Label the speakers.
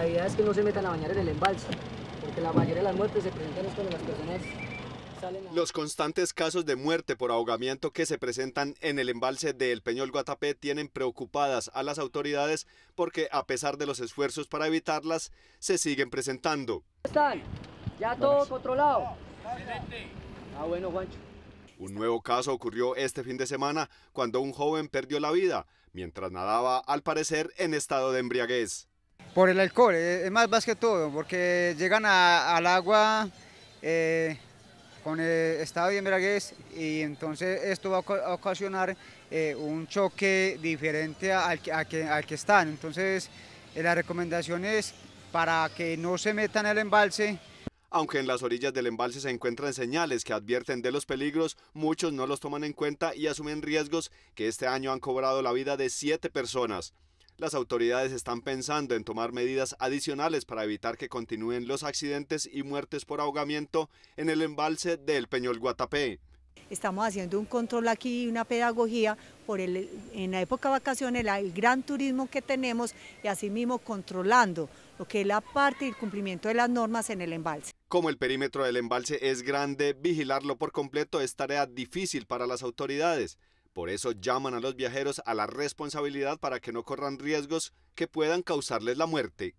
Speaker 1: la idea es que no se metan a bañar en el embalse, porque la mayoría de las muertes se presentan en las personas Los constantes casos de muerte por ahogamiento que se presentan en el embalse del Peñol Guatapé tienen preocupadas a las autoridades porque a pesar de los esfuerzos para evitarlas, se siguen presentando.
Speaker 2: ¿Están? Ya todo
Speaker 1: controlado. Ah, bueno, Juancho. Un nuevo caso ocurrió este fin de semana cuando un joven perdió la vida mientras nadaba, al parecer, en estado de embriaguez.
Speaker 2: Por el alcohol, eh, es más, más que todo, porque llegan al agua eh, con el estado de embriaguez y entonces esto va a ocasionar eh, un choque diferente al, que, al que están. Entonces, la recomendación es para que no se metan al embalse,
Speaker 1: aunque en las orillas del embalse se encuentran señales que advierten de los peligros, muchos no los toman en cuenta y asumen riesgos que este año han cobrado la vida de siete personas las autoridades están pensando en tomar medidas adicionales para evitar que continúen los accidentes y muertes por ahogamiento en el embalse del Peñol Guatapé.
Speaker 3: Estamos haciendo un control aquí, y una pedagogía por el, en la época de vacaciones, el gran turismo que tenemos y asimismo controlando lo que es la parte y el cumplimiento de las normas en el embalse.
Speaker 1: Como el perímetro del embalse es grande, vigilarlo por completo es tarea difícil para las autoridades. Por eso llaman a los viajeros a la responsabilidad para que no corran riesgos que puedan causarles la muerte.